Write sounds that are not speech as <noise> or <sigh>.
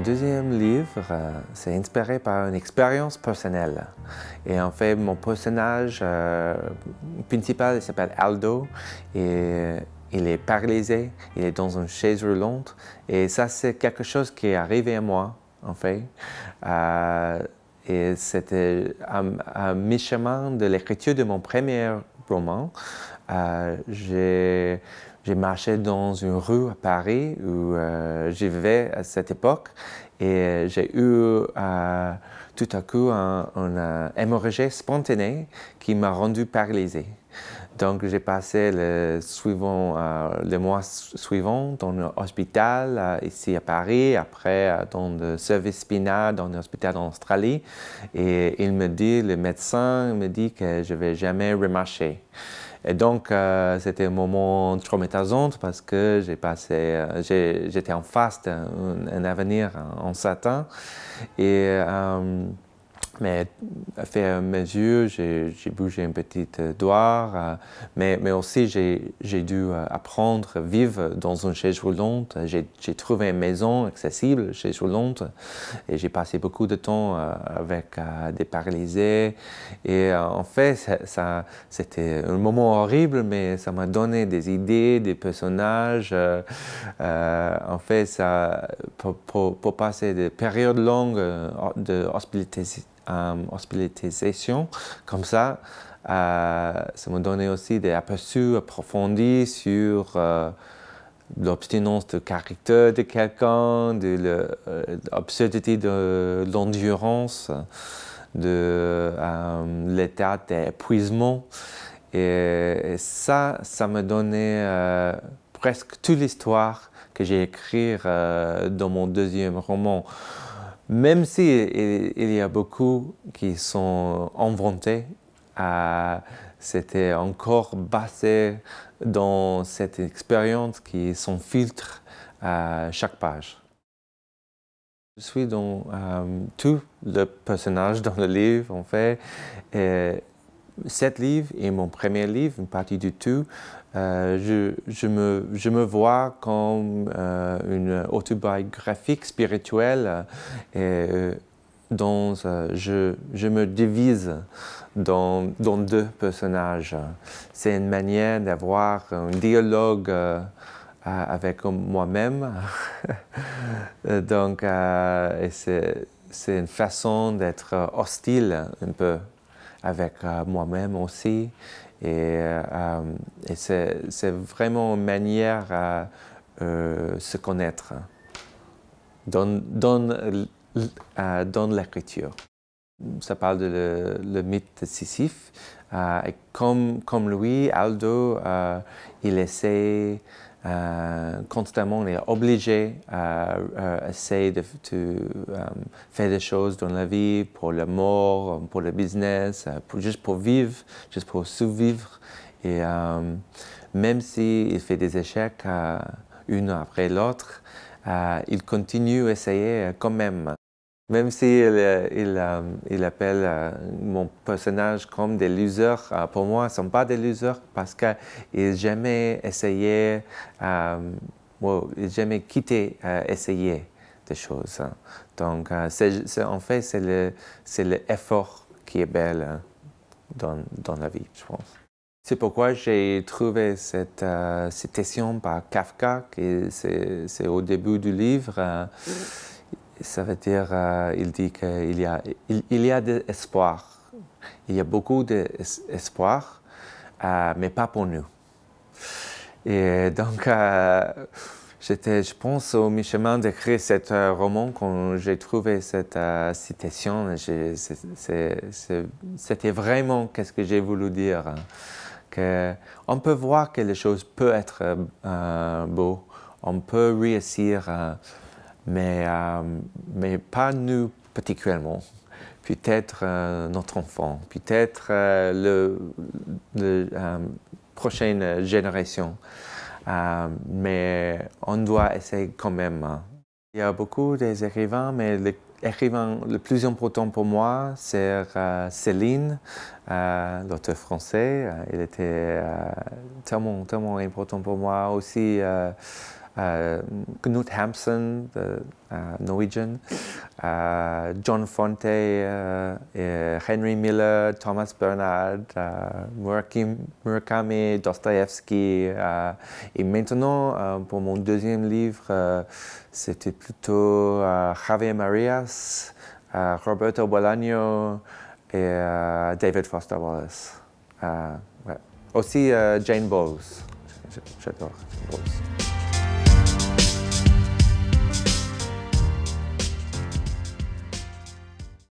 deuxième livre, euh, c'est inspiré par une expérience personnelle. Et en fait, mon personnage euh, principal, il s'appelle Aldo, et euh, il est paralysé, il est dans une chaise roulante. Et ça, c'est quelque chose qui est arrivé à moi, en fait. et c'était à, mi-chemin de l'écriture de mon premier roman. j'ai j'ai marché dans une rue à Paris où euh, j'y vivais à cette époque et euh, j'ai eu euh, tout à coup un, un hémorragie spontanée qui m'a rendu paralysé. Donc j'ai passé le, suivant, le mois suivant dans un hôpital ici à Paris, après dans le service spinal dans un hôpital en Australie. Et il me dit, le médecin me dit que je ne vais jamais remarcher. Et donc, euh, c'était un moment traumatisant parce que j'ai passé, euh, j'étais en face d'un avenir en satin Et euh, mais à faire mes yeux, j'ai bougé un petit euh, doigt, euh, mais, mais aussi j'ai dû euh, apprendre à vivre dans une chaise roulante. J'ai trouvé une maison accessible, chaise roulante, et j'ai passé beaucoup de temps avec des paralysés. Et en fait, ça, c'était un moment horrible, mais ça m'a donné des idées, des personnages. en fait, ça, pour, passer des périodes longues de euh, hospitalisation. Comme ça, euh, ça me donnait aussi des aperçus approfondis sur euh, l'obstinence de caractère de quelqu'un, de l'absurdité de l'endurance, de l'état d'épuisement. Et, ça, ça me donnait presque toute l'histoire que j'ai écrite dans mon deuxième roman même si il y a beaucoup qui sont inventés, c'était encore basé dans cette expérience qui sont filtre à chaque page. Je suis dans euh, tout tous les personnages dans le livre, en fait, cet livre est mon premier livre, une partie du tout. Euh, je, me, vois comme euh, une autobiographie spirituelle euh, et dont je, me divise dans, dans deux personnages. C'est une manière d'avoir un dialogue avec moi-même. <laughs> Donc, c'est une façon d'être hostile un peu avec euh, moi-même aussi. Et, euh, c'est vraiment une manière à euh, se connaître dans, l'écriture. Ça parle de le, mythe de Sisyphe. et comme, comme lui, Aldo, il essaie euh, constamment, on est obligé à, euh, euh, essayer de, um, faire des choses dans la vie, pour mort pour le business, pour, juste pour vivre, juste pour survivre. Et euh, même s'il fait des échecs une après l'autre, il continue à essayer quand même. Même si il, euh, euh, il, appelle euh, mon personnage comme des losers, pour moi, ils ne sont pas des losers parce qu'ils n'ont jamais essayé, euh, wow, jamais quitté euh, essayer des choses. Hein. Donc, en fait, c'est le, l'effort qui est belle hein, dans, dans la vie, je pense. C'est pourquoi j'ai trouvé cette citation par Kafka, qui c'est, au début du livre ça veut dire, euh, il dit qu'il y a, il, y a de l'espoir. Il y a beaucoup d'espoir, euh, mais pas pour nous. Et donc, euh, j'étais, je pense, au mi-chemin d'écrire ce roman quand j'ai trouvé cette citation. c'était vraiment ce que j'ai voulu dire. Hein, que on peut voir que les choses peuvent être beaux, on peut réussir. Hein, mais, euh, mais pas nous particulièrement. Peut-être euh, notre enfant, peut-être euh, la prochaine génération. mais on doit essayer quand même. Hein. Il y a beaucoup d'écrivains, mais l'écrivain le plus important pour moi, c'est Céline. Euh, l'auteur français. Euh, il était euh, tellement, tellement important pour moi. Aussi, Knut Hamsen, de, Norwegian, John Fonte, Henry Miller, Thomas Bernard, Murakami, Murakami Dostoevsky. et maintenant, pour mon deuxième livre, c'était plutôt Javier Marias, Roberto Bolaño, et euh, David Foster Wallace. Euh, ouais. Aussi euh, Jane Bowles. J'adore Jane Bowles.